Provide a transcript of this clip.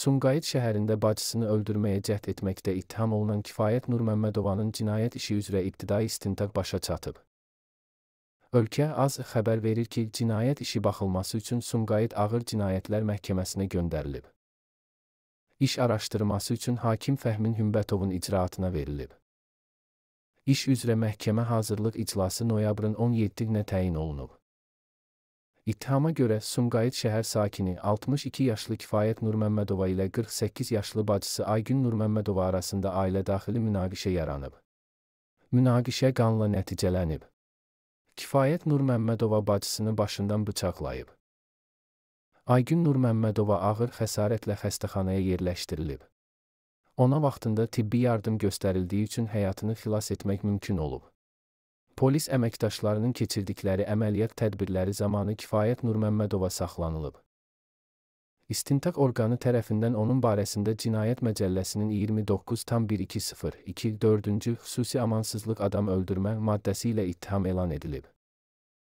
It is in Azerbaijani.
Sumqayıt şəhərində bacısını öldürməyə cəhd etməkdə ittiham olunan Kifayət Nurməmmədovanın cinayət işi üzrə ibtidai istintaq başa çatıb. Ölkə az xəbər verir ki, cinayət işi baxılması üçün Sumqayıt Ağır Cinayətlər Məhkəməsinə göndərilib. İş araşdırması üçün hakim Fəhmin Hümbətovun icraatına verilib. İş üzrə məhkəmə hazırlıq iclası noyabrın 17-nə təyin olunub. İttihama görə Sumqayıt şəhər sakini 62 yaşlı Kifayət Nurməmmədova ilə 48 yaşlı bacısı Aygün Nurməmmədova arasında ailə daxili münaqişə yaranıb. Münaqişə qanla nəticələnib. Kifayət Nurməmmədova bacısını başından bıçaqlayıb. Aygün Nurməmmədova ağır xəsarətlə xəstəxanaya yerləşdirilib. Ona vaxtında tibbi yardım göstərildiyi üçün həyatını xilas etmək mümkün olub. Polis əməkdaşlarının keçirdikləri əməliyyat tədbirləri zamanı Kifayət Nurməmmədova saxlanılıb. İstintaq orqanı tərəfindən onun barəsində Cinayət Məcəlləsinin 29.120-2 4-cü xüsusi amansızlıq adam öldürmə maddəsi ilə ittiham elan edilib.